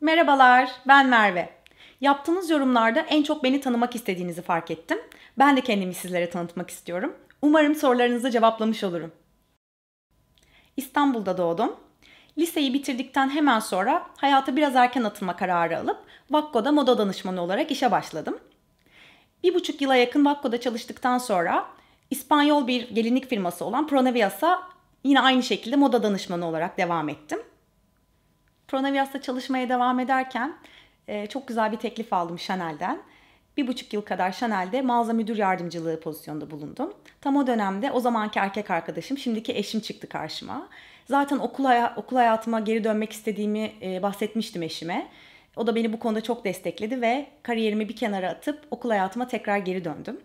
Merhabalar, ben Merve. Yaptığınız yorumlarda en çok beni tanımak istediğinizi fark ettim. Ben de kendimi sizlere tanıtmak istiyorum. Umarım sorularınızı cevaplamış olurum. İstanbul'da doğdum. Liseyi bitirdikten hemen sonra hayata biraz erken atılma kararı alıp Vakko'da moda danışmanı olarak işe başladım. Bir buçuk yıla yakın Vakko'da çalıştıktan sonra İspanyol bir gelinlik firması olan Pronevias'a yine aynı şekilde moda danışmanı olarak devam ettim. Pronavias'ta çalışmaya devam ederken e, çok güzel bir teklif aldım Chanel'den. Bir buçuk yıl kadar Chanel'de mağaza müdür yardımcılığı pozisyonda bulundum. Tam o dönemde o zamanki erkek arkadaşım, şimdiki eşim çıktı karşıma. Zaten okul, hay- okul hayatıma geri dönmek istediğimi e, bahsetmiştim eşime. O da beni bu konuda çok destekledi ve kariyerimi bir kenara atıp okul hayatıma tekrar geri döndüm.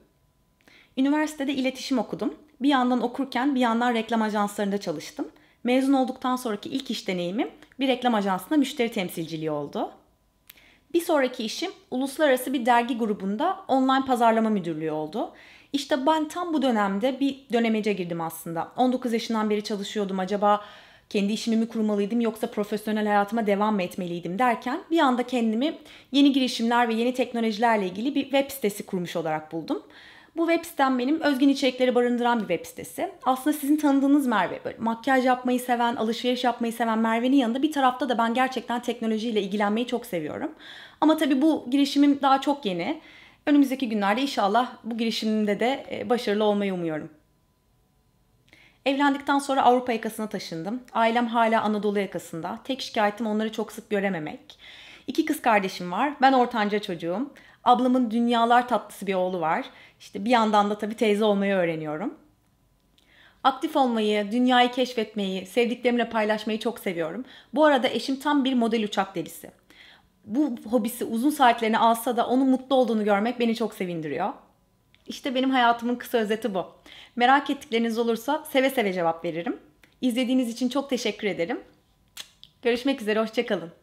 Üniversitede iletişim okudum. Bir yandan okurken bir yandan reklam ajanslarında çalıştım. Mezun olduktan sonraki ilk iş deneyimim bir reklam ajansında müşteri temsilciliği oldu. Bir sonraki işim uluslararası bir dergi grubunda online pazarlama müdürlüğü oldu. İşte ben tam bu dönemde bir dönemece girdim aslında. 19 yaşından beri çalışıyordum acaba kendi işimi mi kurmalıydım yoksa profesyonel hayatıma devam mı etmeliydim derken bir anda kendimi yeni girişimler ve yeni teknolojilerle ilgili bir web sitesi kurmuş olarak buldum. Bu web sitem benim özgün içerikleri barındıran bir web sitesi. Aslında sizin tanıdığınız Merve, böyle makyaj yapmayı seven, alışveriş yapmayı seven Merve'nin yanında bir tarafta da ben gerçekten teknolojiyle ilgilenmeyi çok seviyorum. Ama tabii bu girişimim daha çok yeni. Önümüzdeki günlerde inşallah bu girişimimde de e, başarılı olmayı umuyorum. Evlendikten sonra Avrupa yakasına taşındım. Ailem hala Anadolu yakasında. Tek şikayetim onları çok sık görememek. İki kız kardeşim var. Ben ortanca çocuğum. Ablamın dünyalar tatlısı bir oğlu var. İşte bir yandan da tabii teyze olmayı öğreniyorum. Aktif olmayı, dünyayı keşfetmeyi, sevdiklerimle paylaşmayı çok seviyorum. Bu arada eşim tam bir model uçak delisi. Bu hobisi uzun saatlerini alsa da onun mutlu olduğunu görmek beni çok sevindiriyor. İşte benim hayatımın kısa özeti bu. Merak ettikleriniz olursa seve seve cevap veririm. İzlediğiniz için çok teşekkür ederim. Görüşmek üzere, hoşçakalın.